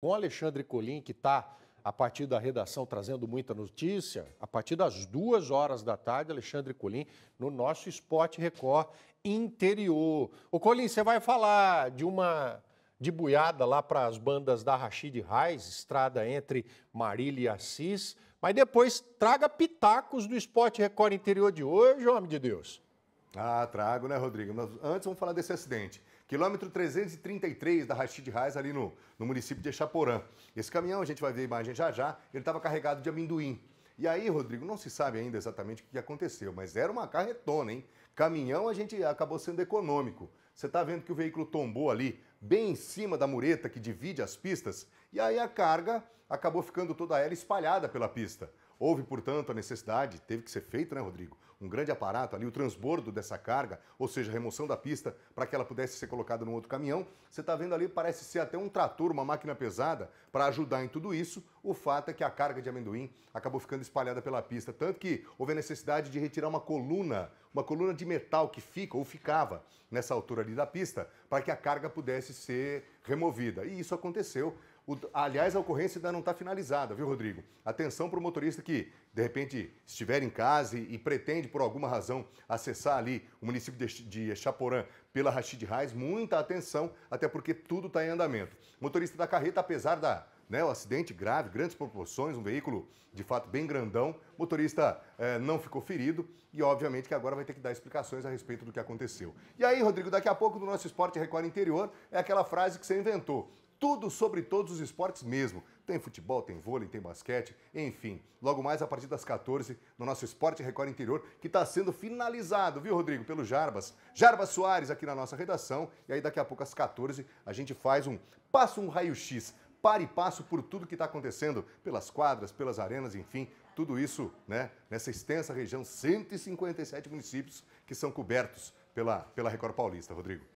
com Alexandre Colim, que está a partir da redação trazendo muita notícia, a partir das duas horas da tarde, Alexandre Colim, no nosso Esporte Record Interior. O Colim, você vai falar de uma de buiada lá para as bandas da Rachid Reis, estrada entre Marília e Assis, mas depois traga pitacos do Esporte Record Interior de hoje, homem de Deus. Ah, trago, né, Rodrigo? Mas antes vamos falar desse acidente. Quilômetro 333 da Rachid Reis, ali no, no município de Echaporã. Esse caminhão, a gente vai ver a imagem já já, ele estava carregado de amendoim. E aí, Rodrigo, não se sabe ainda exatamente o que aconteceu, mas era uma carretona, hein? Caminhão a gente acabou sendo econômico. Você está vendo que o veículo tombou ali, bem em cima da mureta que divide as pistas, e aí a carga acabou ficando toda ela espalhada pela pista. Houve, portanto, a necessidade, teve que ser feito, né, Rodrigo? Um grande aparato ali, o transbordo dessa carga, ou seja, a remoção da pista para que ela pudesse ser colocada num outro caminhão. Você está vendo ali, parece ser até um trator, uma máquina pesada, para ajudar em tudo isso. O fato é que a carga de amendoim acabou ficando espalhada pela pista, tanto que houve a necessidade de retirar uma coluna uma coluna de metal que fica ou ficava nessa altura ali da pista para que a carga pudesse ser removida. E isso aconteceu. O, aliás, a ocorrência ainda não está finalizada, viu, Rodrigo? Atenção para o motorista que, de repente, estiver em casa e, e, pretende, por alguma razão, acessar ali o município de, de Chaporã pela Rachid Reis, muita atenção, até porque tudo está em andamento. motorista da carreta, apesar da né? O acidente grave, grandes proporções, um veículo de fato bem grandão. O motorista eh, não ficou ferido e, obviamente, que agora vai ter que dar explicações a respeito do que aconteceu. E aí, Rodrigo, daqui a pouco no nosso Esporte Record Interior é aquela frase que você inventou. Tudo sobre todos os esportes mesmo. Tem futebol, tem vôlei, tem basquete, enfim. Logo mais a partir das 14 no nosso Esporte Record Interior, que está sendo finalizado, viu, Rodrigo, pelo Jarbas. Jarbas Soares aqui na nossa redação. E aí daqui a pouco às 14 a gente faz um passa um raio-x par e passo por tudo que está acontecendo, pelas quadras, pelas arenas, enfim, tudo isso né, nessa extensa região, 157 municípios que são cobertos pela, pela Record Paulista, Rodrigo.